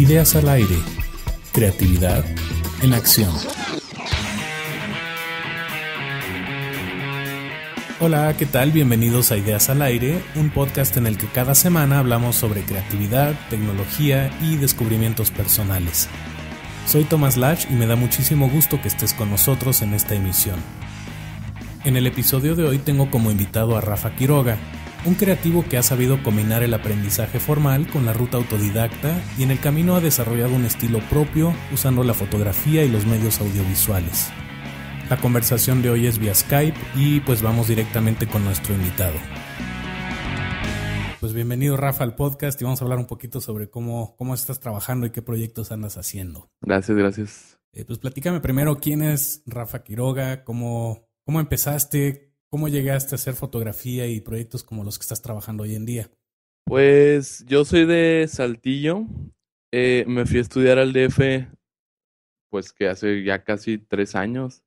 Ideas al aire. Creatividad en acción. Hola, ¿qué tal? Bienvenidos a Ideas al Aire, un podcast en el que cada semana hablamos sobre creatividad, tecnología y descubrimientos personales. Soy Tomás Lash y me da muchísimo gusto que estés con nosotros en esta emisión. En el episodio de hoy tengo como invitado a Rafa Quiroga, un creativo que ha sabido combinar el aprendizaje formal con la ruta autodidacta y en el camino ha desarrollado un estilo propio usando la fotografía y los medios audiovisuales. La conversación de hoy es vía Skype y pues vamos directamente con nuestro invitado. Pues bienvenido Rafa al podcast y vamos a hablar un poquito sobre cómo, cómo estás trabajando y qué proyectos andas haciendo. Gracias, gracias. Eh, pues platícame primero quién es Rafa Quiroga, cómo, cómo empezaste, ¿Cómo llegaste a hacer fotografía y proyectos como los que estás trabajando hoy en día? Pues yo soy de Saltillo. Eh, me fui a estudiar al DF, pues que hace ya casi tres años,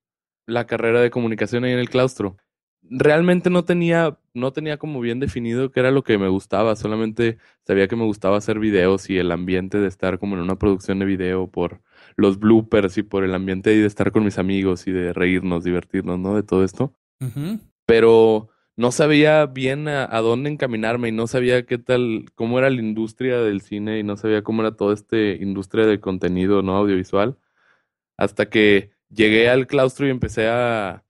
la carrera de comunicación ahí en el claustro. Realmente no tenía, no tenía como bien definido qué era lo que me gustaba, solamente sabía que me gustaba hacer videos y el ambiente de estar como en una producción de video por los bloopers y por el ambiente y de estar con mis amigos y de reírnos, divertirnos, ¿no? De todo esto pero no sabía bien a, dónde encaminarme y no sabía qué tal, cómo era la industria del cine y no sabía cómo era toda esta industria de contenido no audiovisual. Hasta que llegué al claustro y empecé a,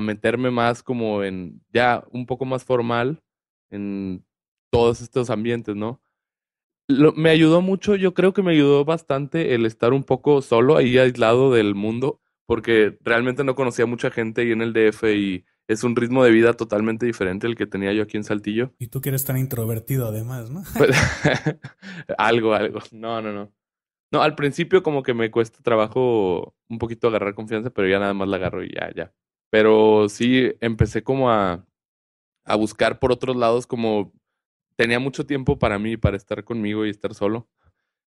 meterme más como en, ya un poco más formal en todos estos ambientes, ¿no? me ayudó mucho, yo creo que me ayudó bastante el estar un poco solo ahí aislado del mundo, porque realmente no conocía mucha gente ahí en el DF y es un ritmo de vida totalmente diferente al que tenía yo aquí en Saltillo. Y tú que eres tan introvertido además, ¿no? Pues, algo, algo. No, no, no. No, al principio como que me cuesta trabajo un poquito agarrar confianza, pero ya nada más la agarro y ya, ya. Pero sí, empecé como a, a buscar por otros lados, como tenía mucho tiempo para mí, para estar conmigo y estar solo.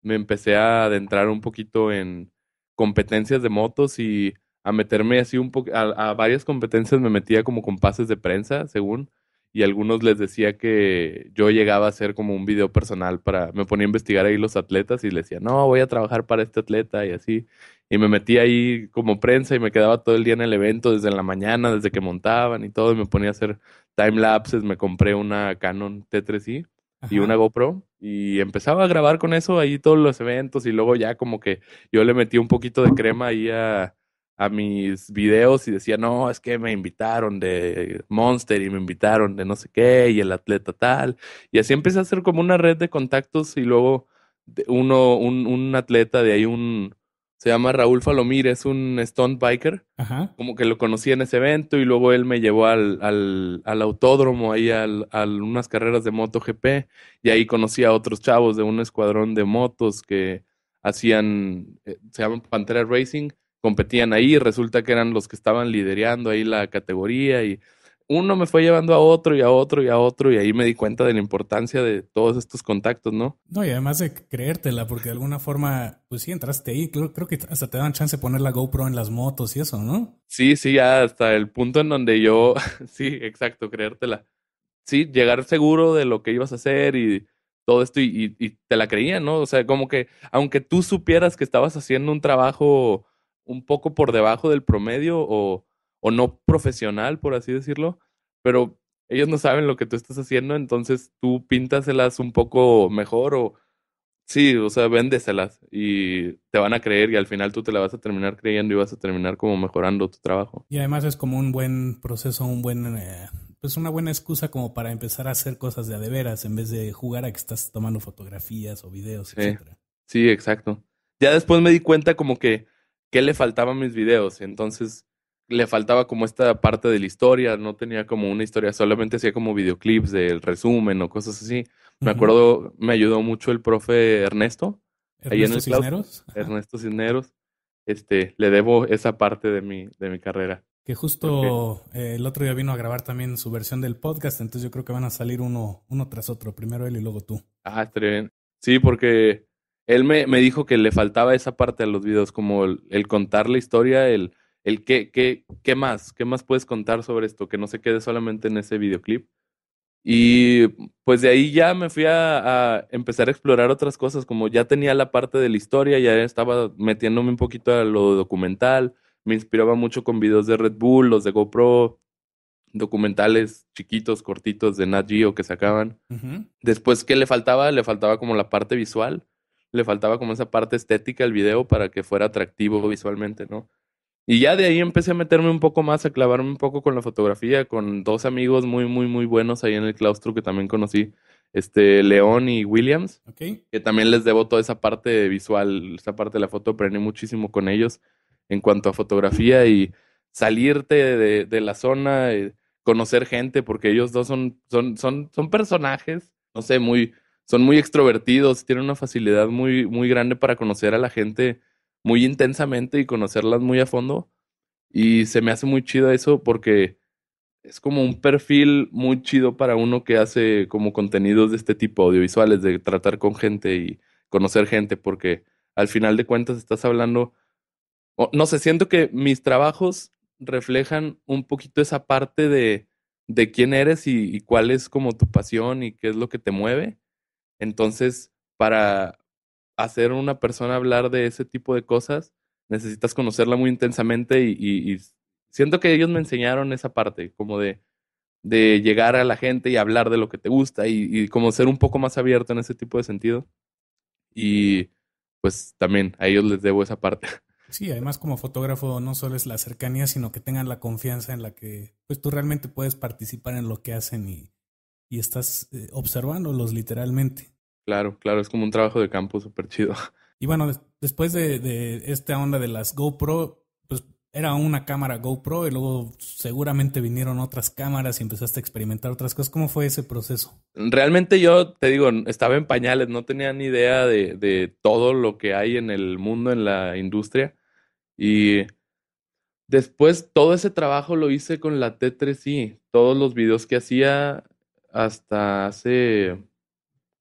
Me empecé a adentrar un poquito en competencias de motos y a meterme así un poco, a, varias competencias me metía como con pases de prensa, según, y algunos les decía que yo llegaba a hacer como un video personal para, me ponía a investigar ahí los atletas y les decía, no, voy a trabajar para este atleta y así, y me metía ahí como prensa y me quedaba todo el día en el evento, desde la mañana, desde que montaban y todo, y me ponía a hacer time lapses, me compré una Canon T3i y una GoPro y empezaba a grabar con eso ahí todos los eventos y luego ya como que yo le metí un poquito de crema ahí a a mis videos y decía, no, es que me invitaron de Monster y me invitaron de no sé qué y el atleta tal. Y así empecé a hacer como una red de contactos y luego uno, un, un atleta de ahí, un, se llama Raúl Falomir, es un stunt biker, como que lo conocí en ese evento y luego él me llevó al, al, al autódromo, ahí al, a unas carreras de moto GP y ahí conocí a otros chavos de un escuadrón de motos que hacían, eh, se llaman Pantera Racing competían ahí, resulta que eran los que estaban liderando ahí la categoría y uno me fue llevando a otro y a otro y a otro y ahí me di cuenta de la importancia de todos estos contactos, ¿no? No, y además de creértela, porque de alguna forma, pues sí, entraste ahí, creo, creo que hasta te dan chance de poner la GoPro en las motos y eso, ¿no? Sí, sí, ya hasta el punto en donde yo, sí, exacto, creértela. Sí, llegar seguro de lo que ibas a hacer y todo esto y, y, y te la creían, ¿no? O sea, como que aunque tú supieras que estabas haciendo un trabajo un poco por debajo del promedio o, o no profesional, por así decirlo, pero ellos no saben lo que tú estás haciendo, entonces tú píntaselas un poco mejor o sí, o sea, véndeselas y te van a creer y al final tú te la vas a terminar creyendo y vas a terminar como mejorando tu trabajo. Y además es como un buen proceso, un buen eh, pues una buena excusa como para empezar a hacer cosas de a en vez de jugar a que estás tomando fotografías o videos, Sí, exacto. Ya después me di cuenta como que qué le faltaban mis videos. Entonces le faltaba como esta parte de la historia, no tenía como una historia, solamente hacía como videoclips del resumen o cosas así. Me acuerdo, me ayudó mucho el profe Ernesto. Ernesto Cisneros. Ernesto Cisneros. Este, le debo esa parte de mi, de mi carrera. Que justo eh, el otro día vino a grabar también su versión del podcast, entonces yo creo que van a salir uno, uno tras otro, primero él y luego tú. Ah, estaría bien. Sí, porque él me, dijo que le faltaba esa parte a los videos, como el, contar la historia, el, el qué, qué, qué más, qué más puedes contar sobre esto, que no se quede solamente en ese videoclip. Y pues de ahí ya me fui a, empezar a explorar otras cosas, como ya tenía la parte de la historia, ya estaba metiéndome un poquito a lo documental, me inspiraba mucho con videos de Red Bull, los de GoPro, documentales chiquitos, cortitos de Nat Geo que sacaban. Después, ¿qué le faltaba? Le faltaba como la parte visual, le faltaba como esa parte estética al video para que fuera atractivo visualmente, ¿no? Y ya de ahí empecé a meterme un poco más, a clavarme un poco con la fotografía, con dos amigos muy, muy, muy buenos ahí en el claustro que también conocí, este, León y Williams, que también les debo toda esa parte visual, esa parte de la foto, aprendí muchísimo con ellos en cuanto a fotografía y salirte de, la zona, eh, conocer gente, porque ellos dos son, son, son, son personajes, no sé, muy, son muy extrovertidos, tienen una facilidad muy, muy grande para conocer a la gente muy intensamente y conocerlas muy a fondo. Y se me hace muy chido eso porque es como un perfil muy chido para uno que hace como contenidos de este tipo, audiovisuales, de tratar con gente y conocer gente, porque al final de cuentas estás hablando, no sé, siento que mis trabajos reflejan un poquito esa parte de, de quién eres y, y cuál es como tu pasión y qué es lo que te mueve entonces, para hacer una persona hablar de ese tipo de cosas, necesitas conocerla muy intensamente y, siento que ellos me enseñaron esa parte, como de, de, llegar a la gente y hablar de lo que te gusta y, y como ser un poco más abierto en ese tipo de sentido. Y pues también a ellos les debo esa parte. Sí, además como fotógrafo no solo es la cercanía, sino que tengan la confianza en la que pues tú realmente puedes participar en lo que hacen y y estás eh, observándolos literalmente. Claro, claro, es como un trabajo de campo súper chido. Y bueno, después de, esta onda de las GoPro, pues era una cámara GoPro y luego seguramente vinieron otras cámaras y empezaste a experimentar otras cosas. ¿Cómo fue ese proceso? Realmente yo, te digo, estaba en pañales, no tenía ni idea de, de todo lo que hay en el mundo, en la industria. Y después todo ese trabajo lo hice con la T3i. Todos los videos que hacía hasta hace,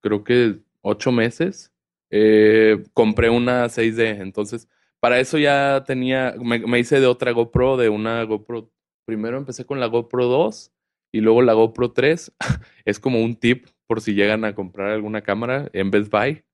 creo que ocho meses, eh, compré una 6D. Entonces, para eso ya tenía, me, hice de otra GoPro, de una GoPro. Primero empecé con la GoPro 2 y luego la GoPro 3. es como un tip por si llegan a comprar alguna cámara en Best Buy,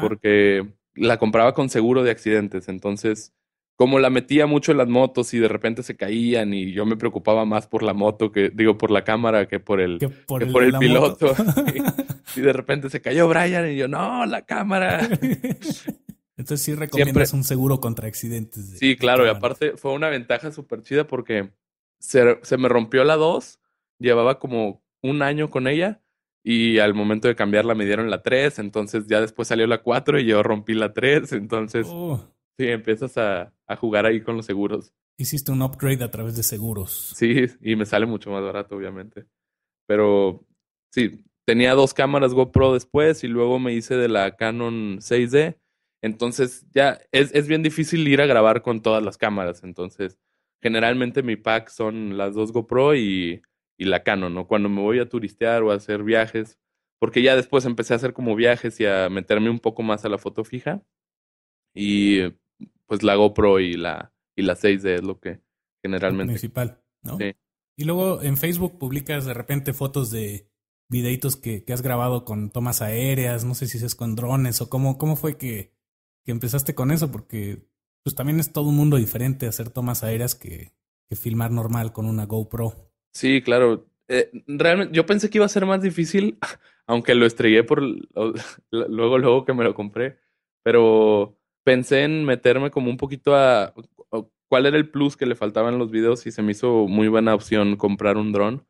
porque la compraba con seguro de accidentes. Entonces, como la metía mucho en las motos y de repente se caían y yo me preocupaba más por la moto que digo por la cámara que por el por, el, piloto y, de repente se cayó Brian y yo no la cámara entonces sí recomiendas un seguro contra accidentes sí claro y aparte fue una ventaja súper chida porque se, me rompió la 2 llevaba como un año con ella y al momento de cambiarla me dieron la 3 entonces ya después salió la 4 y yo rompí la 3 entonces oh. Sí, empiezas a, a jugar ahí con los seguros. Hiciste un upgrade a través de seguros. Sí, y me sale mucho más barato, obviamente. Pero sí, tenía dos cámaras GoPro después y luego me hice de la Canon 6D. Entonces ya es, es, bien difícil ir a grabar con todas las cámaras. Entonces, generalmente mi pack son las dos GoPro y, y, la Canon, ¿no? Cuando me voy a turistear o a hacer viajes, porque ya después empecé a hacer como viajes y a meterme un poco más a la foto fija. Y pues la GoPro y la, y la 6D es lo que generalmente. Principal, ¿no? Sí. Y luego en Facebook publicas de repente fotos de videitos que, has grabado con tomas aéreas, no sé si es con drones o cómo, cómo fue que, empezaste con eso, porque pues también es todo un mundo diferente hacer tomas aéreas que, que filmar normal con una GoPro. Sí, claro. Eh, realmente yo pensé que iba a ser más difícil, aunque lo estrellé por luego, luego que me lo compré, pero pensé en meterme como un poquito a, cuál era el plus que le faltaban los videos y se me hizo muy buena opción comprar un dron.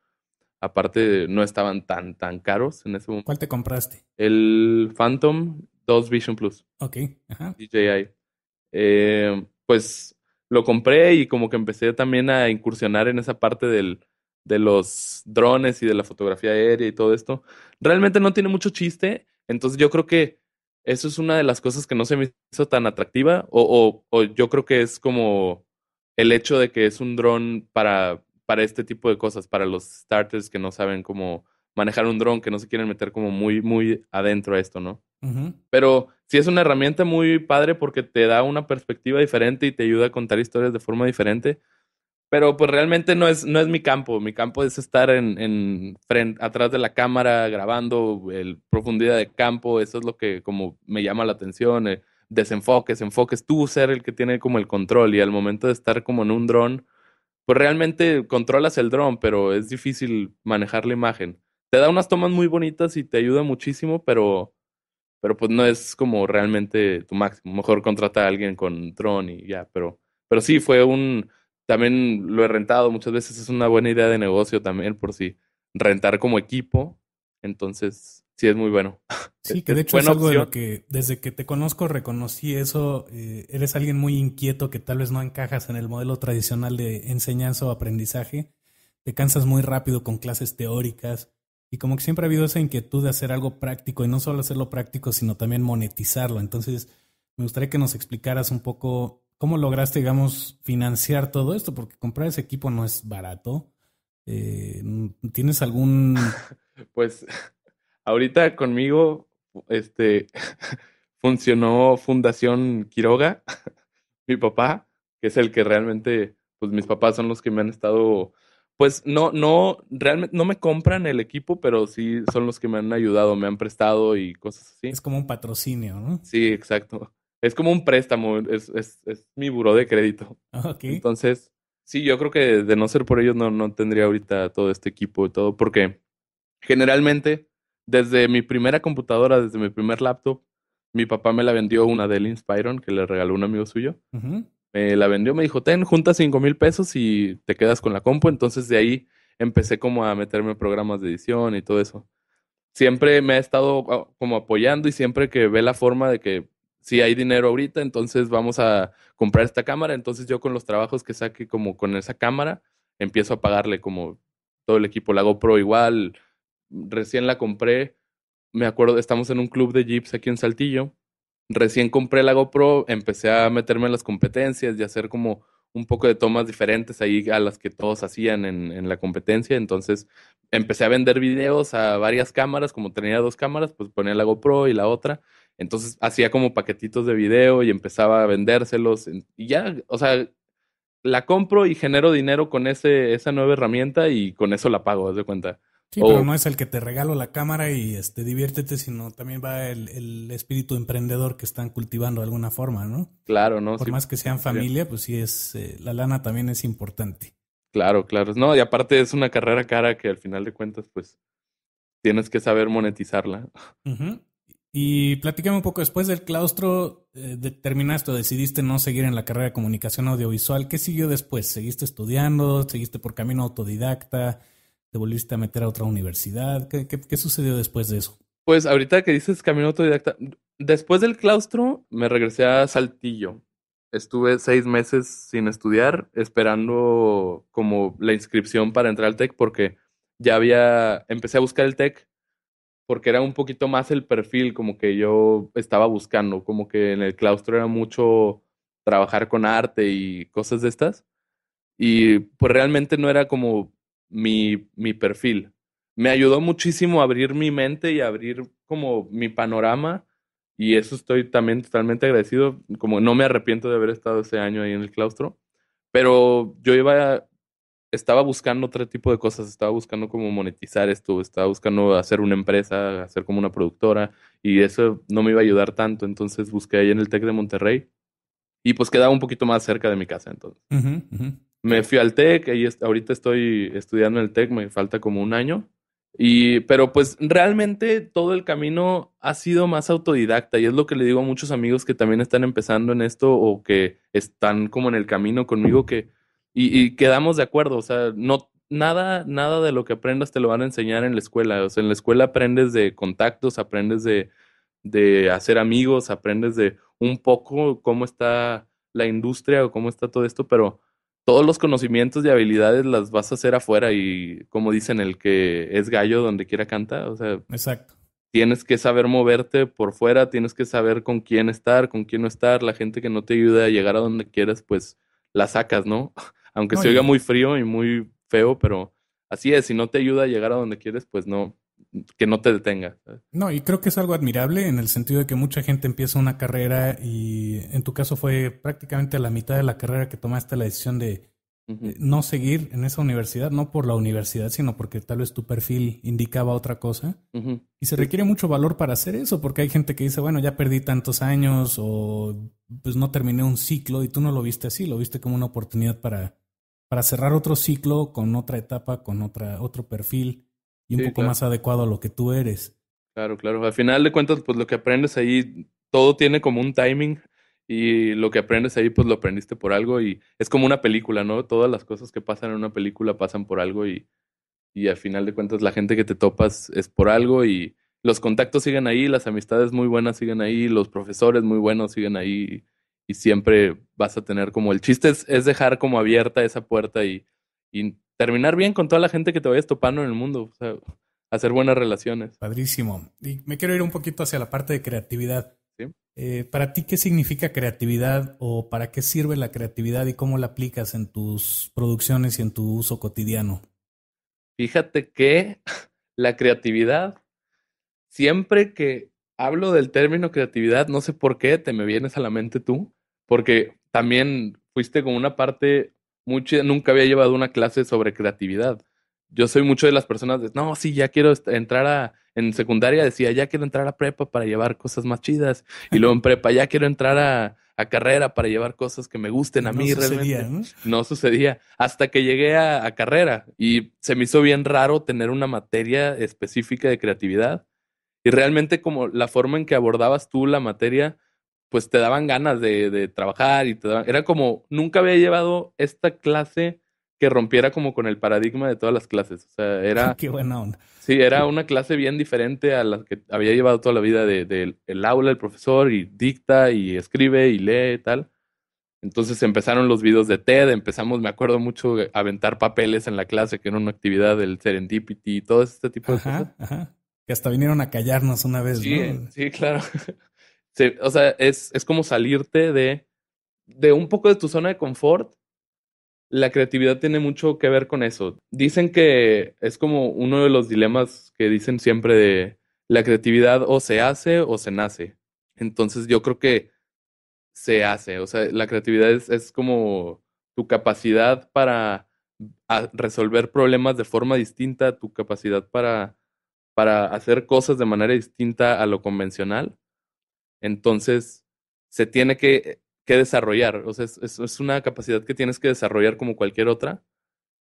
Aparte, no estaban tan, tan caros en ese momento. ¿Cuál te compraste? El Phantom 2 Vision Plus. Ok, ajá. DJI. Eh, pues lo compré y como que empecé también a incursionar en esa parte del, de los drones y de la fotografía aérea y todo esto. Realmente no tiene mucho chiste, entonces yo creo que eso es una de las cosas que no se me hizo tan atractiva, o, o, yo creo que es como el hecho de que es un dron para, para este tipo de cosas, para los starters que no saben cómo manejar un dron, que no se quieren meter como muy, muy adentro a esto, ¿no? Pero sí es una herramienta muy padre porque te da una perspectiva diferente y te ayuda a contar historias de forma diferente. Pero pues realmente no es, no es mi campo. Mi campo es estar en, en frente, atrás de la cámara, grabando el profundidad de campo. Eso es lo que como me llama la atención. Eh, desenfoques, enfoques. Tú ser el que tiene como el control. Y al momento de estar como en un dron, pues realmente controlas el dron, pero es difícil manejar la imagen. Te da unas tomas muy bonitas y te ayuda muchísimo, pero, pero pues no es como realmente tu máximo. Mejor contrata a alguien con dron y ya, pero, pero sí fue un también lo he rentado muchas veces, es una buena idea de negocio también por si rentar como equipo. Entonces, sí es muy bueno. Sí, que de hecho es algo de lo que desde que te conozco reconocí eso. Eh, eres alguien muy inquieto que tal vez no encajas en el modelo tradicional de enseñanza o aprendizaje. Te cansas muy rápido con clases teóricas y como que siempre ha habido esa inquietud de hacer algo práctico y no solo hacerlo práctico, sino también monetizarlo. Entonces, me gustaría que nos explicaras un poco ¿Cómo lograste, digamos, financiar todo esto? Porque comprar ese equipo no es barato. Eh, ¿Tienes algún...? pues ahorita conmigo este, funcionó Fundación Quiroga, mi papá, que es el que realmente, pues mis papás son los que me han estado, pues no, no, realmente no me compran el equipo, pero sí son los que me han ayudado, me han prestado y cosas así. Es como un patrocinio, ¿no? Sí, exacto. Es como un préstamo, es, mi buró de crédito. Ah, Entonces, sí, yo creo que de no ser por ellos no, no tendría ahorita todo este equipo y todo, porque generalmente desde mi primera computadora, desde mi primer laptop, mi papá me la vendió una del Inspiron que le regaló un amigo suyo. Me la vendió, me dijo, ten, junta cinco mil pesos y te quedas con la compu. Entonces de ahí empecé como a meterme programas de edición y todo eso. Siempre me ha estado ah, como apoyando y siempre que ve la forma de que si hay dinero ahorita, entonces vamos a comprar esta cámara, entonces yo con los trabajos que saque como con esa cámara, empiezo a pagarle como todo el equipo, la GoPro igual, recién la compré, me acuerdo, estamos en un club de jeeps aquí en Saltillo, recién compré la GoPro, empecé a meterme en las competencias y hacer como un poco de tomas diferentes ahí a las que todos hacían en, en, la competencia. Entonces empecé a vender videos a varias cámaras, como tenía dos cámaras, pues ponía la GoPro y la otra. Entonces hacía como paquetitos de video y empezaba a vendérselos. Y ya, o sea, la compro y genero dinero con ese, esa nueva herramienta y con eso la pago, haz de cuenta. Sí, pero no es el que te regalo la cámara y este, diviértete, sino también va el, el espíritu emprendedor que están cultivando de alguna forma, ¿no? Claro, ¿no? Por más que sean familia, pues sí es, eh, la lana también es importante. Claro, claro. No, y aparte es una carrera cara que al final de cuentas, pues, tienes que saber monetizarla. Ajá. Y platiquemos un poco, después del claustro eh, terminaste decidiste no seguir en la carrera de comunicación audiovisual. ¿Qué siguió después? ¿Seguiste estudiando? ¿Seguiste por camino autodidacta? ¿Te volviste a meter a otra universidad? ¿Qué, qué sucedió después de eso? Pues ahorita que dices camino autodidacta, después del claustro me regresé a Saltillo. Estuve seis meses sin estudiar, esperando como la inscripción para entrar al TEC porque ya había, empecé a buscar el TEC porque era un poquito más el perfil como que yo estaba buscando, como que en el claustro era mucho trabajar con arte y cosas de estas. Y pues realmente no era como mi, mi perfil. Me ayudó muchísimo a abrir mi mente y abrir como mi panorama. Y eso estoy también totalmente agradecido. Como no me arrepiento de haber estado ese año ahí en el claustro. Pero yo iba estaba buscando otro tipo de cosas, estaba buscando cómo monetizar esto, estaba buscando hacer una empresa, hacer como una productora, y eso no me iba a ayudar tanto, entonces busqué ahí en el TEC de Monterrey, y pues quedaba un poquito más cerca de mi casa entonces. Me fui al TEC, ahí ahorita estoy estudiando en el TEC, me falta como un año, y, pero pues realmente todo el camino ha sido más autodidacta y es lo que le digo a muchos amigos que también están empezando en esto o que están como en el camino conmigo que y, quedamos de acuerdo, o sea, no, nada, nada de lo que aprendas te lo van a enseñar en la escuela. O sea, en la escuela aprendes de contactos, aprendes de, hacer amigos, aprendes de un poco cómo está la industria o cómo está todo esto, pero todos los conocimientos y habilidades las vas a hacer afuera y como dicen, el que es gallo donde quiera canta, o sea, Exacto. tienes que saber moverte por fuera, tienes que saber con quién estar, con quién no estar, la gente que no te ayuda a llegar a donde quieras, pues la sacas, ¿no? aunque se oiga muy frío y muy feo, pero así es, si no te ayuda a llegar a donde quieres, pues no, que no te detenga. No, y creo que es algo admirable en el sentido de que mucha gente empieza una carrera y en tu caso fue prácticamente a la mitad de la carrera que tomaste la decisión de eh, no seguir en esa universidad, no por la universidad, sino porque tal vez tu perfil indicaba otra cosa. Y se requiere mucho valor para hacer eso, porque hay gente que dice, bueno, ya perdí tantos años o pues no terminé un ciclo y tú no lo viste así, lo viste como una oportunidad para para cerrar otro ciclo con otra etapa, con otra, otro perfil y un poco más adecuado a lo que tú eres. Claro, claro. Al final de cuentas, pues lo que aprendes ahí, todo tiene como un timing y lo que aprendes ahí, pues lo aprendiste por algo y es como una película, ¿no? Todas las cosas que pasan en una película pasan por algo y, y al final de cuentas la gente que te topas es por algo y los contactos siguen ahí, las amistades muy buenas siguen ahí, los profesores muy buenos siguen ahí y siempre vas a tener como el chiste es, dejar como abierta esa puerta y, terminar bien con toda la gente que te vayas topando en el mundo, o sea, hacer buenas relaciones. Padrísimo. Y me quiero ir un poquito hacia la parte de creatividad. ¿Sí? Eh, para ti, ¿qué significa creatividad o para qué sirve la creatividad y cómo la aplicas en tus producciones y en tu uso cotidiano? Fíjate que la creatividad, siempre que hablo del término creatividad, no sé por qué te me vienes a la mente tú, porque también fuiste con una parte muy chida. Nunca había llevado una clase sobre creatividad. Yo soy mucho de las personas de, no, sí, ya quiero entrar a, en secundaria decía, ya quiero entrar a prepa para llevar cosas más chidas. Y luego en prepa, ya quiero entrar a, a carrera para llevar cosas que me gusten a mí no sucedía, realmente. ¿no? sucedía. Hasta que llegué a, carrera y se me hizo bien raro tener una materia específica de creatividad. Y realmente como la forma en que abordabas tú la materia pues te daban ganas de, de trabajar y te daban, era como, nunca había llevado esta clase que rompiera como con el paradigma de todas las clases. O sea, era... Qué buena onda. Sí, era una clase bien diferente a la que había llevado toda la vida del aula, el profesor, y dicta, y escribe, y lee, y tal. Entonces empezaron los videos de TED, empezamos, me acuerdo mucho, aventar papeles en la clase, que era una actividad del Serendipity y todo este tipo de cosas. Que hasta vinieron a callarnos una vez, sí, eh, Sí, claro. o sea, es, como salirte de, un poco de tu zona de confort. La creatividad tiene mucho que ver con eso. Dicen que es como uno de los dilemas que dicen siempre de la creatividad o se hace o se nace. Entonces yo creo que se hace, o sea, la creatividad es, como tu capacidad para resolver problemas de forma distinta, tu capacidad para hacer cosas de manera distinta a lo convencional entonces, se tiene que, que desarrollar. O sea, es, una capacidad que tienes que desarrollar como cualquier otra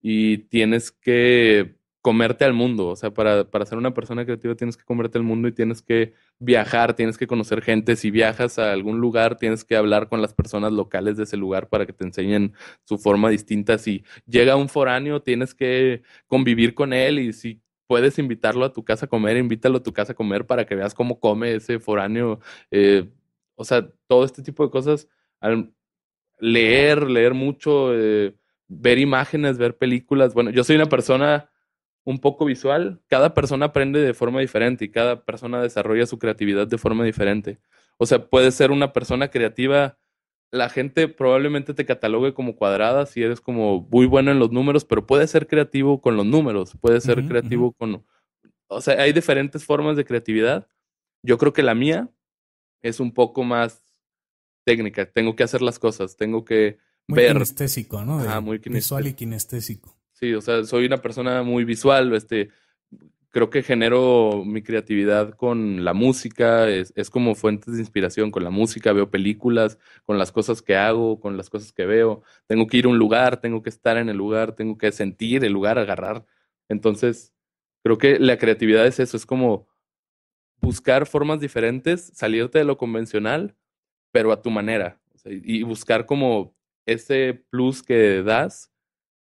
y tienes que comerte al mundo. O sea, para, para ser una persona creativa tienes que comerte al mundo y tienes que viajar, tienes que conocer gente. Si viajas a algún lugar, tienes que hablar con las personas locales de ese lugar para que te enseñen su forma distinta. Si llega un foráneo, tienes que convivir con él y si puedes invitarlo a tu casa a comer, invítalo a tu casa a comer para que veas cómo come ese foráneo. Eh, o sea, todo este tipo de cosas, al leer, leer mucho, eh, ver imágenes, ver películas. Bueno, yo soy una persona un poco visual. Cada persona aprende de forma diferente y cada persona desarrolla su creatividad de forma diferente. O sea, puedes ser una persona creativa la gente probablemente te catalogue como cuadrada si eres como muy bueno en los números, pero puedes ser creativo con los números, puedes ser creativo con... O sea, hay diferentes formas de creatividad. Yo creo que la mía es un poco más técnica. Tengo que hacer las cosas, tengo que muy ver... Kinestésico, ¿no? ah, muy kinestésico. Visual y kinestésico. Sí, o sea, soy una persona muy visual, este, creo que genero mi creatividad con la música, es, es, como fuentes de inspiración con la música, veo películas, con las cosas que hago, con las cosas que veo, tengo que ir a un lugar, tengo que estar en el lugar, tengo que sentir el lugar, agarrar. Entonces, creo que la creatividad es eso, es como buscar formas diferentes, salirte de lo convencional, pero a tu manera, y buscar como ese plus que das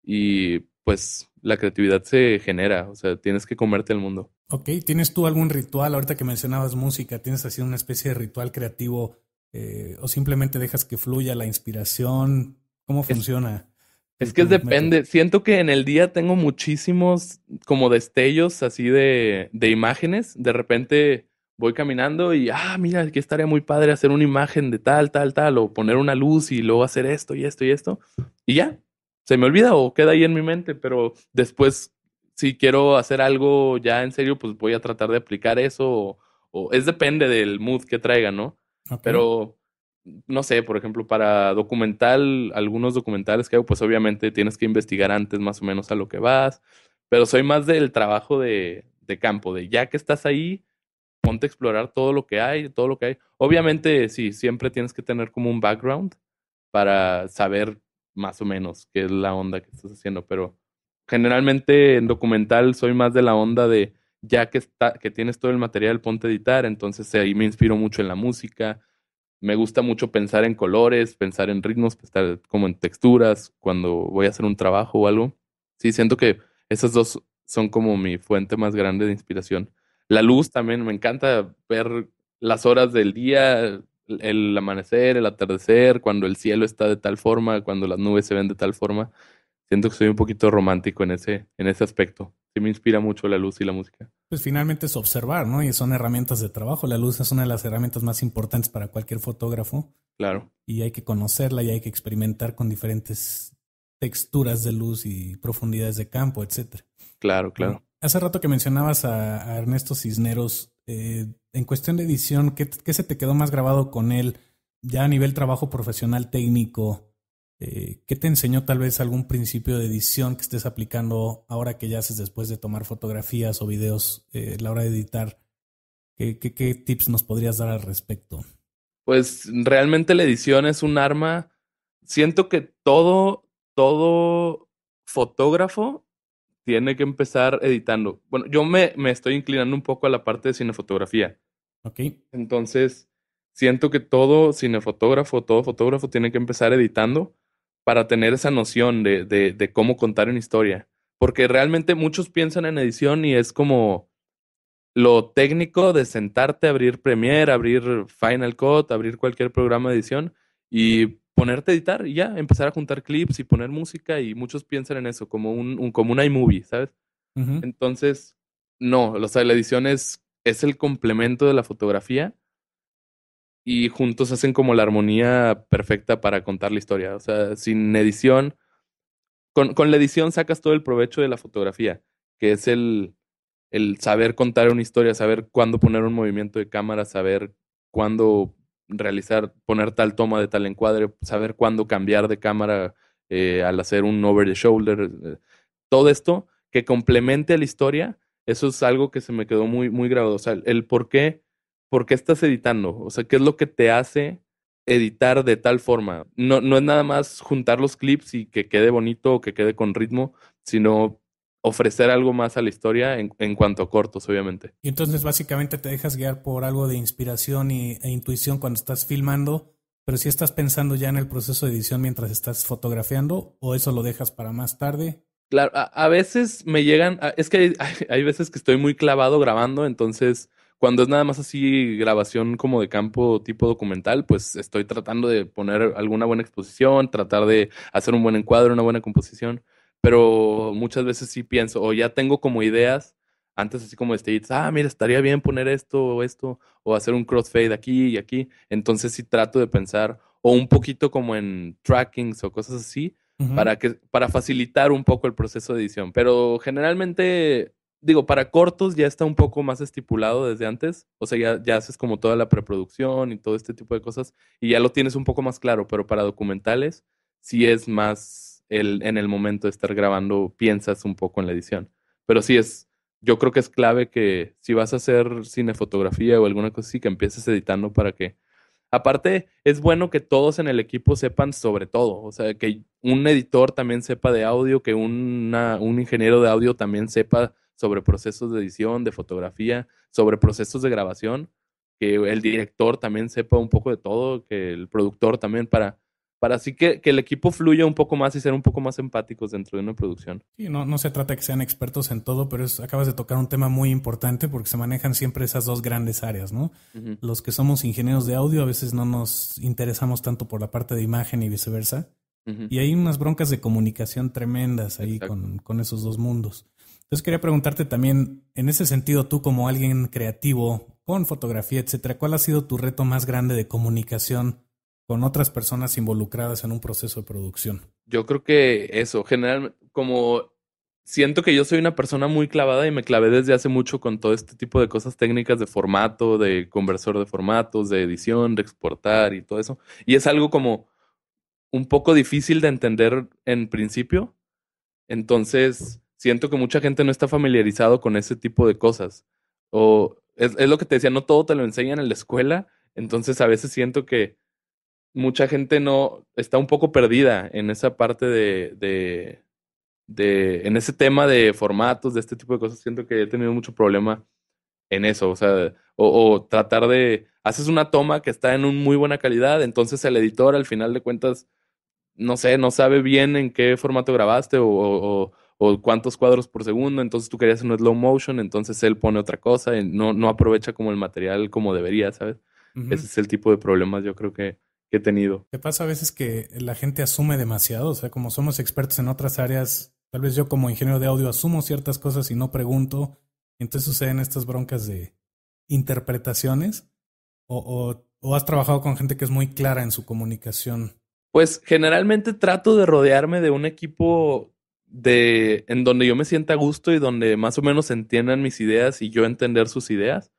y pues la creatividad se genera, o sea, tienes que comerte el mundo. Ok, ¿tienes tú algún ritual, ahorita que mencionabas música, tienes así una especie de ritual creativo eh, o simplemente dejas que fluya la inspiración? ¿Cómo funciona? Es que depende, siento que en el día tengo muchísimos como destellos así de, de imágenes, de repente voy caminando y, ah, mira, aquí estaría muy padre hacer una imagen de tal, tal, tal, o poner una luz y luego hacer esto y esto y esto, y ya, se me olvida o queda ahí en mi mente, pero después si quiero hacer algo ya en serio, pues voy a tratar de aplicar eso o, es depende del mood que traiga, ¿no? Pero no sé, por ejemplo, para documental, algunos documentales que hago, pues obviamente tienes que investigar antes más o menos a lo que vas, pero soy más del trabajo de, de campo, de ya que estás ahí, ponte a explorar todo lo que hay, todo lo que hay. Obviamente, sí, siempre tienes que tener como un background para saber más o menos que es la onda que estás haciendo, pero generalmente en documental soy más de la onda de ya que, está, que tienes todo el material, ponte a editar, entonces ahí me inspiro mucho en la música, me gusta mucho pensar en colores, pensar en ritmos, pensar como en texturas, cuando voy a hacer un trabajo o algo. Sí, siento que esas dos son como mi fuente más grande de inspiración. La luz también, me encanta ver las horas del día, el, amanecer, el atardecer, cuando el cielo está de tal forma, cuando las nubes se ven de tal forma. Siento que soy un poquito romántico en ese, en ese aspecto. Sí me inspira mucho la luz y la música. Pues finalmente es observar, ¿no? Y son herramientas de trabajo. La luz es una de las herramientas más importantes para cualquier fotógrafo. Claro. Y hay que conocerla y hay que experimentar con diferentes texturas de luz y profundidades de campo, etcétera. Claro, claro. hace rato que mencionabas a Ernesto Cisneros, eh, en cuestión de edición, ¿qué, se te quedó más grabado con él? Ya a nivel trabajo profesional técnico, eh, ¿qué te enseñó tal vez algún principio de edición que estés aplicando ahora que ya haces después de tomar fotografías o videos a eh, la hora de editar? ¿Qué, qué, tips nos podrías dar al respecto? Pues realmente la edición es un arma. Siento que todo, todo fotógrafo tiene que empezar editando. Bueno, yo me, me estoy inclinando un poco a la parte de cinefotografía. Ok. Entonces, siento que todo cinefotógrafo, todo fotógrafo tiene que empezar editando para tener esa noción de, de cómo contar una historia. Porque realmente muchos piensan en edición y es como lo técnico de sentarte, abrir Premiere, abrir Final Cut, abrir cualquier programa de edición y ponerte a editar y ya, empezar a juntar clips y poner música y muchos piensan en eso, como un, como iMovie, ¿sabes? Entonces, no, o sea, la edición es, es el complemento de la fotografía y juntos hacen como la armonía perfecta para contar la historia. O sea, sin edición, con, la edición sacas todo el provecho de la fotografía, que es el, el saber contar una historia, saber cuándo poner un movimiento de cámara, saber cuándo realizar, poner tal toma de tal encuadre, saber cuándo cambiar de cámara eh, al hacer un over the shoulder, eh, todo esto que complemente a la historia, eso es algo que se me quedó muy, muy grabado. O sea, el por qué, por qué estás editando, o sea, qué es lo que te hace editar de tal forma. No, no es nada más juntar los clips y que quede bonito o que quede con ritmo, sino ofrecer algo más a la historia en, en, cuanto a cortos, obviamente. Y entonces básicamente te dejas guiar por algo de inspiración y, e intuición cuando estás filmando, pero si estás pensando ya en el proceso de edición mientras estás fotografiando o eso lo dejas para más tarde. Claro, a, veces me llegan, es que hay, hay, hay, veces que estoy muy clavado grabando, entonces cuando es nada más así grabación como de campo tipo documental, pues estoy tratando de poner alguna buena exposición, tratar de hacer un buen encuadro, una buena composición pero muchas veces sí pienso, o ya tengo como ideas, antes así como este, ah, mira, estaría bien poner esto o esto, o hacer un crossfade aquí y aquí, entonces sí trato de pensar, o un poquito como en trackings o cosas así, para, que, para facilitar un poco el proceso de edición, pero generalmente digo, para cortos ya está un poco más estipulado desde antes. O sea, ya, ya, haces como toda la preproducción y todo este tipo de cosas y ya lo tienes un poco más claro, pero para documentales sí es más en el momento de estar grabando piensas un poco en la edición. Pero sí es, yo creo que es clave que si vas a hacer cinefotografía o alguna cosa así, que empieces editando para que... Aparte, es bueno que todos en el equipo sepan sobre todo, o sea, que un editor también sepa de audio, que un ingeniero de audio también sepa sobre procesos de edición, de fotografía, sobre procesos de grabación, que el director también sepa un poco de todo, que el productor también para para así que, que, el equipo fluya un poco más y ser un poco más empáticos dentro de una producción. Sí, no, no se trata que sean expertos en todo, pero acabas de tocar un tema muy importante porque se manejan siempre esas dos grandes áreas, ¿no? Los que somos ingenieros de audio a veces no nos interesamos tanto por la parte de imagen y viceversa. Y hay unas broncas de comunicación tremendas ahí con, con, esos dos mundos. Entonces quería preguntarte también, en ese sentido, tú como alguien creativo con fotografía, etcétera, ¿cuál ha sido tu reto más grande de comunicación? con otras personas involucradas en un proceso de producción. Yo creo que eso, generalmente, como siento que yo soy una persona muy clavada y me clavé desde hace mucho con todo este tipo de cosas técnicas de formato, de conversor de formatos, de edición, de exportar y todo eso. Y es algo como un poco difícil de entender en principio. Entonces, siento que mucha gente no está familiarizado con ese tipo de cosas. O es, es lo que te decía, no todo te lo enseñan en la escuela. Entonces, a veces siento que mucha gente no está un poco perdida en esa parte de, de, en ese tema de formatos, de este tipo de cosas. Siento que he tenido mucho problema en eso, o sea, o, tratar de, haces una toma que está en muy buena calidad, entonces el editor al final de cuentas, no sé, no sabe bien en qué formato grabaste o, o, o cuántos cuadros por segundo, entonces tú querías un slow motion, entonces él pone otra cosa, y no, no aprovecha como el material como debería, ¿sabes? Ese es el tipo de problemas yo creo que, que he tenido. Te pasa a veces que la gente asume demasiado, o sea, como somos expertos en otras áreas, tal vez yo como ingeniero de audio asumo ciertas cosas y no pregunto, entonces suceden estas broncas de interpretaciones o, o, has trabajado con gente que es muy clara en su comunicación. Pues generalmente trato de rodearme de un equipo de en donde yo me sienta a gusto y donde más o menos entiendan mis ideas y yo entender sus ideas.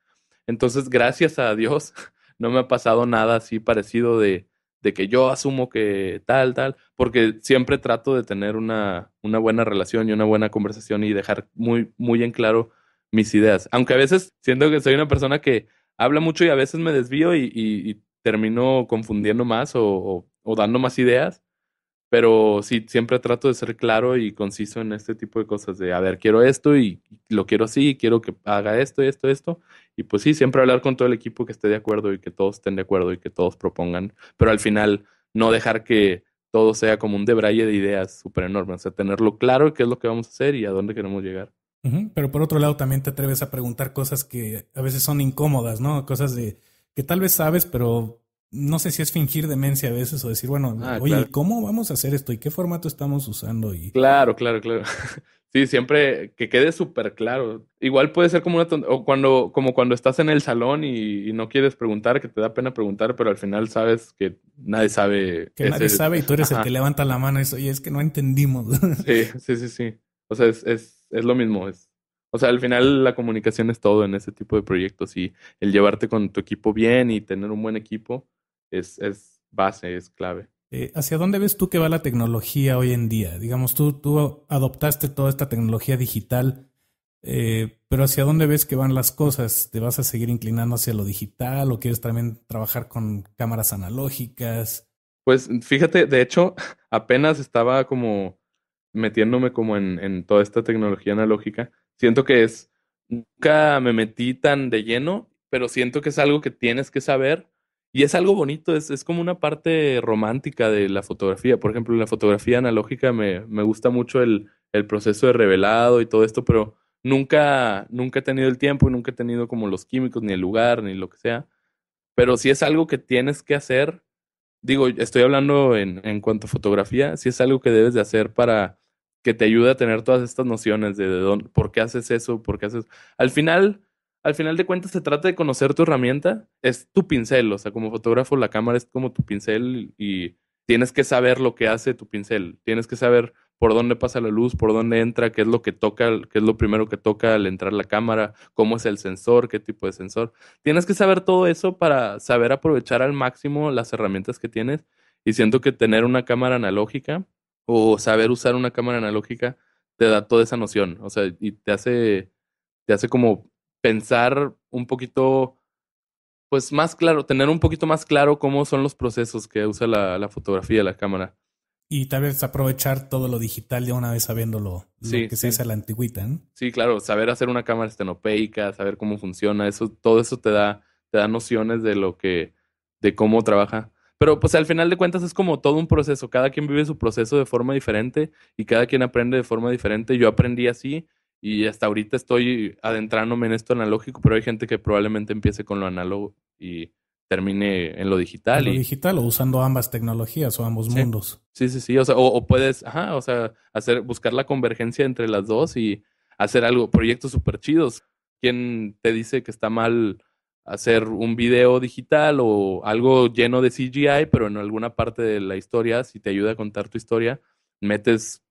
Entonces, gracias a Dios, no me ha pasado nada así parecido de, de que yo asumo que tal, tal, porque siempre trato de tener una, una buena relación y una buena conversación y dejar muy, muy en claro mis ideas. Aunque a veces siento que soy una persona que habla mucho y a veces me desvío y, y, termino confundiendo más o, o, dando más ideas, pero sí, siempre trato de ser claro y conciso en este tipo de cosas, de, a ver, quiero esto y lo quiero así, y quiero que haga esto, y esto, y esto. Y pues sí, siempre hablar con todo el equipo que esté de acuerdo y que todos estén de acuerdo y que todos propongan, pero al final no dejar que todo sea como un debraye de ideas súper enorme, o sea, tenerlo claro qué es lo que vamos a hacer y a dónde queremos llegar. Pero por otro lado, también te atreves a preguntar cosas que a veces son incómodas, ¿no? Cosas de que tal vez sabes, pero no sé si es fingir demencia a veces o decir, bueno, ah, oye, ¿cómo vamos a hacer esto? ¿Y qué formato estamos usando? Y... Claro, claro, claro. sí, siempre que quede súper claro. Igual puede ser como una o cuando, como cuando estás en el salón y, no quieres preguntar, que te da pena preguntar, pero al final sabes que nadie sabe. Que nadie sabe y tú eres el que levanta la mano y eso, y es que no entendimos. sí, sí, sí, sí. O sea, es, es, es lo mismo. Es, o sea, al final la comunicación es todo en ese tipo de proyectos y el llevarte con tu equipo bien y tener un buen equipo es, base, es clave. Eh, ¿Hacia dónde ves tú que va la tecnología hoy en día? Digamos, tú, tú adoptaste toda esta tecnología digital, eh, pero ¿hacia dónde ves que van las cosas? ¿Te vas a seguir inclinando hacia lo digital o quieres también trabajar con cámaras analógicas? Pues fíjate, de hecho, apenas estaba como metiéndome como en, en toda esta tecnología analógica. Siento que es, nunca me metí tan de lleno, pero siento que es algo que tienes que saber y es algo bonito, es, es, como una parte romántica de la fotografía. Por ejemplo, en la fotografía analógica me, me gusta mucho el, el, proceso de revelado y todo esto, pero nunca, nunca he tenido el tiempo y nunca he tenido como los químicos, ni el lugar, ni lo que sea. Pero si es algo que tienes que hacer, digo, estoy hablando en, en cuanto a fotografía, si es algo que debes de hacer para que te ayude a tener todas estas nociones de, de dónde, por qué haces eso, por qué haces... Al final al final de cuentas se trata de conocer tu herramienta, es tu pincel, o sea, como fotógrafo la cámara es como tu pincel y tienes que saber lo que hace tu pincel, tienes que saber por dónde pasa la luz, por dónde entra, qué es lo que toca, qué es lo primero que toca al entrar la cámara, cómo es el sensor, qué tipo de sensor. Tienes que saber todo eso para saber aprovechar al máximo las herramientas que tienes y siento que tener una cámara analógica o saber usar una cámara analógica te da toda esa noción, o sea, y te hace te hace como pensar un poquito, pues más claro, tener un poquito más claro cómo son los procesos que usa la, fotografía, la cámara. Y tal vez aprovechar todo lo digital de una vez sabiéndolo, lo que se hace a la antigüita. Sí, claro, saber hacer una cámara estenopeica, saber cómo funciona, eso, todo eso te da, te da nociones de lo que, de cómo trabaja. Pero pues al final de cuentas es como todo un proceso, cada quien vive su proceso de forma diferente y cada quien aprende de forma diferente. Yo aprendí así, y hasta ahorita estoy adentrándome en esto analógico, pero hay gente que probablemente empiece con lo análogo y termine en lo digital. En lo digital o usando ambas tecnologías o ambos mundos. Sí, sí, sí. O o, puedes, o hacer, buscar la convergencia entre las dos y hacer algo, proyectos súper chidos. ¿Quién te dice que está mal hacer un video digital o algo lleno de CGI, pero en alguna parte de la historia, si te ayuda a contar tu historia, metes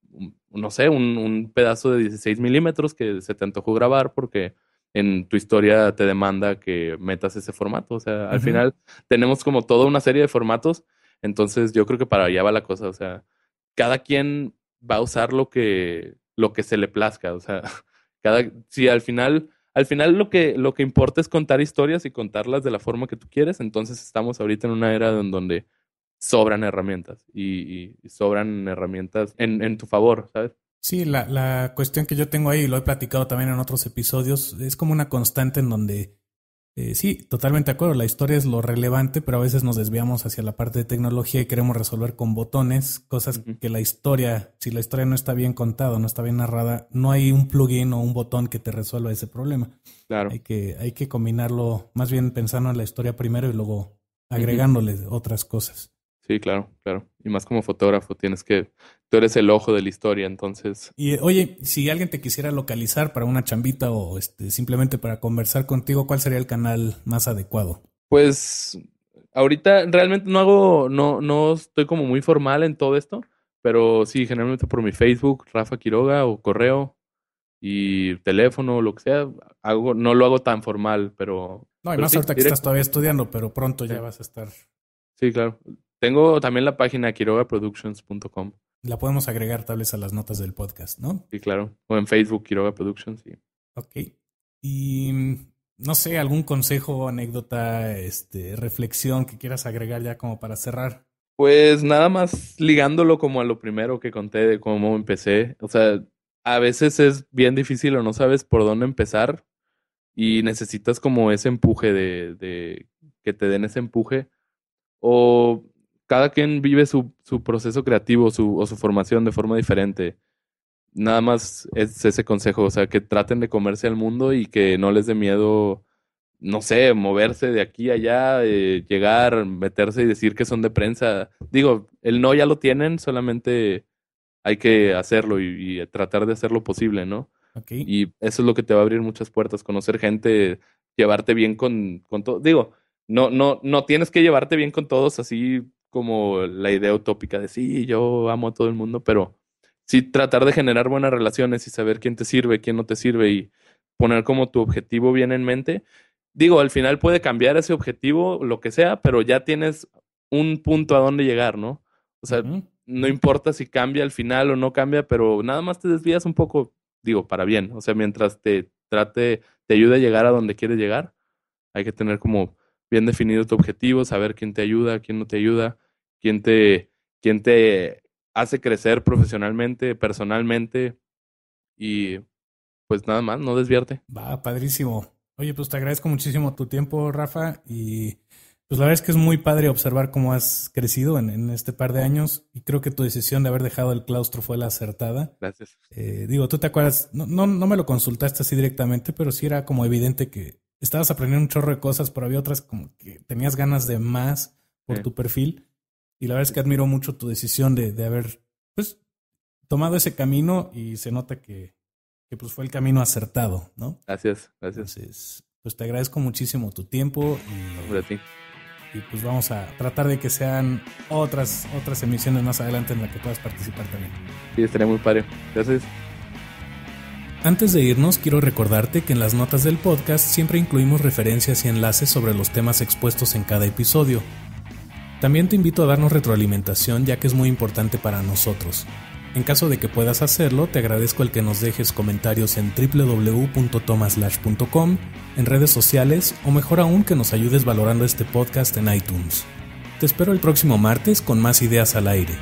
no sé, un, pedazo de 16 milímetros que se te antojó grabar porque en tu historia te demanda que metas ese formato. O sea, al final tenemos como toda una serie de formatos. Entonces yo creo que para allá va la cosa. O sea, cada quien va a usar lo que, lo que se le plazca. O sea, cada, si al final, al final lo que, lo que importa es contar historias y contarlas de la forma que tú quieres, entonces estamos ahorita en una era en donde sobran herramientas y, sobran herramientas en, tu favor, ¿sabes? Sí, la, la, cuestión que yo tengo ahí, y lo he platicado también en otros episodios, es como una constante en donde, eh, sí, totalmente de acuerdo, la historia es lo relevante, pero a veces nos desviamos hacia la parte de tecnología y queremos resolver con botones cosas que la historia, si la historia no está bien contada, no está bien narrada, no hay un plugin o un botón que te resuelva ese problema. Claro. Hay que, hay que combinarlo, más bien pensando en la historia primero y luego agregándole otras cosas. Sí, claro, claro. Y más como fotógrafo, tienes que, tú eres el ojo de la historia, entonces. Y oye, si alguien te quisiera localizar para una chambita o este, simplemente para conversar contigo, ¿cuál sería el canal más adecuado? Pues ahorita realmente no hago, no, no estoy como muy formal en todo esto, pero sí, generalmente por mi Facebook, Rafa Quiroga o correo y teléfono, lo que sea, hago, no lo hago tan formal, pero... No, y más ahorita que estás todavía estudiando, pero pronto ya vas a estar. Sí, claro. Tengo también la página quirogaproductions.com. La podemos agregar tal vez a las notas del podcast, ¿no? Sí, claro. O en Facebook, Quiroga Productions, sí. Ok. Y no sé, algún consejo, anécdota, este, reflexión que quieras agregar ya como para cerrar. Pues nada más ligándolo como a lo primero que conté de cómo empecé. O sea, a veces es bien difícil o no sabes por dónde empezar y necesitas como ese empuje de, de que te den ese empuje. O cada quien vive su, proceso creativo o su formación de forma diferente. Nada más es ese consejo, o sea, que traten de comerse al mundo y que no les dé miedo, no sé, moverse de aquí a allá, eh, llegar, meterse y decir que son de prensa. Digo, el no ya lo tienen, solamente hay que hacerlo y, tratar de hacer lo posible, ¿no? Y eso es lo que te va a abrir muchas puertas, conocer gente, llevarte bien con, con todo. Digo, no, no, no tienes que llevarte bien con todos así como la idea utópica de sí, yo amo a todo el mundo, pero sí tratar de generar buenas relaciones y saber quién te sirve, quién no te sirve y poner como tu objetivo bien en mente. Digo, al final puede cambiar ese objetivo, lo que sea, pero ya tienes un punto a donde llegar, ¿no? O sea, no importa si cambia al final o no cambia, pero nada más te desvías un poco, digo, para bien. O sea, mientras te trate, te ayude a llegar a donde quieres llegar, hay que tener como bien definido tu objetivo, saber quién te ayuda, quién no te ayuda, quién te, quién te hace crecer profesionalmente, personalmente y pues nada más, no desvierte. Va, padrísimo. Oye, pues te agradezco muchísimo tu tiempo, Rafa, y pues la verdad es que es muy padre observar cómo has crecido en, en, este par de años y creo que tu decisión de haber dejado el claustro fue la acertada. Gracias. Eh, digo, tú te acuerdas, no, no, no, me lo consultaste así directamente, pero sí era como evidente que estabas aprendiendo un chorro de cosas, pero había otras como que tenías ganas de más por tu perfil. Y la verdad es que admiro mucho tu decisión de, de haber, pues, tomado ese camino y se nota que, pues, fue el camino acertado, ¿no? Gracias, gracias. pues, te agradezco muchísimo tu tiempo. Y, pues, vamos a tratar de que sean otras, otras emisiones más adelante en las que puedas participar también. Sí, estaría muy padre. Gracias. Antes de irnos, quiero recordarte que en las notas del podcast siempre incluimos referencias y enlaces sobre los temas expuestos en cada episodio. También te invito a darnos retroalimentación ya que es muy importante para nosotros. En caso de que puedas hacerlo, te agradezco el que nos dejes comentarios en www.tomaslash.com, en redes sociales o mejor aún que nos ayudes valorando este podcast en iTunes. Te espero el próximo martes con más ideas al aire.